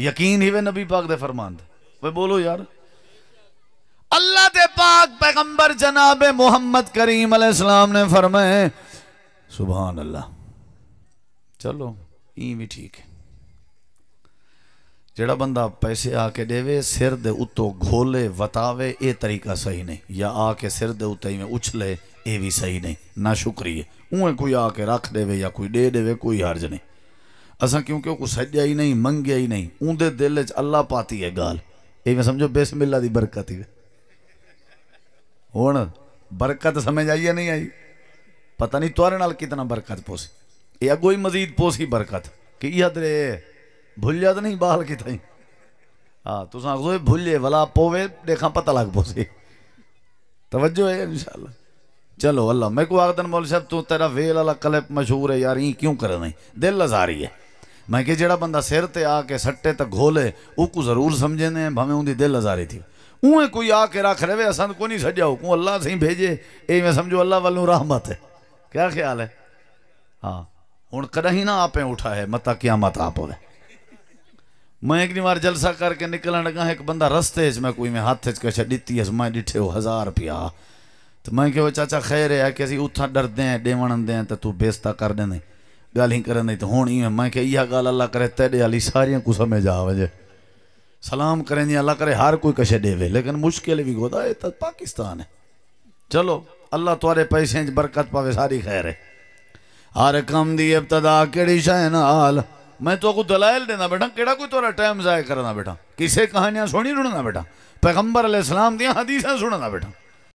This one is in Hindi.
यकीन ही वे नबी पाक दे फरमान वे बोलो यार अल्लाह दे पाक पैगंबर जनाब मोहम्मद करीम अलैहिस्सलाम ने फरमाए सुबहान अल्लाह चलो ई भी ठीक है जड़ा बंदा पैसे आके देवे सिर दे उतो घोले वतावे ये तरीका सही नहीं या आके सिर दे उते में उछले ये भी सही नहीं ना शुक्रिया उए कोई आके रख देवे या कोई दे देवे कोई हर्ज नहीं असा क्यों क्यों कुछ सजा ही नहीं मंगया ही नहीं उनके दिल च अल्लाह पाती है गाल इवें समझो बेसमिल्ला की बरकत ही हूँ बरकत समझ आई या नहीं आई पता नहीं तुरे नाल कितना बरकत पोसी ये अगो ही मजीद पोसी बरकत कि याद भुलिया तो नहीं बाल कित हाँ तुस आखो भुलिए भला पोवे देखा पता लग पोसी तवज्जो है इंशाल्लाह चलो अल्लाह मेरे को आखदन मौल साहब तू तेरा वेल वाला क्लिप मशहूर है यार ये क्यों कर नहीं दिल आजारी है मैं कि जड़ा बंदा सिर ते आके सट्टे तक घोले उकू जरूर समझने भावे उनकी दिल हजारी थी उहे कोई आके रख रहे असन को नहीं सजा को अल्लाह से भेजे ये मैं समझो अल्लाह वालों रहमत है क्या ख्याल है हाँ हूँ ही ना आपे उठा है मता क्या मत आप होवे मैं एक बार जलसा करके निकलन लगा एक बंदा रस्ते मैं कोई मैं हाथ कश दी मैं डिठे हो हज़ार रुपया तो मैं कहो चाचा खैर है कि असी उथा डरते हैं डेवण दें तो तू बेस्ता कर देने गाली करन नहीं तो होनी है मैं क्या गाल अल्लाह करे तेरे वाली सारियां को समझ आ वजे सलाम करें अल्लाह करे हर कोई कशे देवे लेकिन मुश्किल भी गोदा ये तो पाकिस्तान है चलो अल्लाह तुरे पैसे बरकत पावे सारी खैर है हर कम दी इब्तदा केड़ी शह नाल मैं तो को देना बेटा केड़ा कोई तुरा टाइम जाया करना बेटा किसे कहानियां सुनी रुड़ना बेटा पैगंबर अलैहिस्सलाम दी हदीसां सुनना बेटा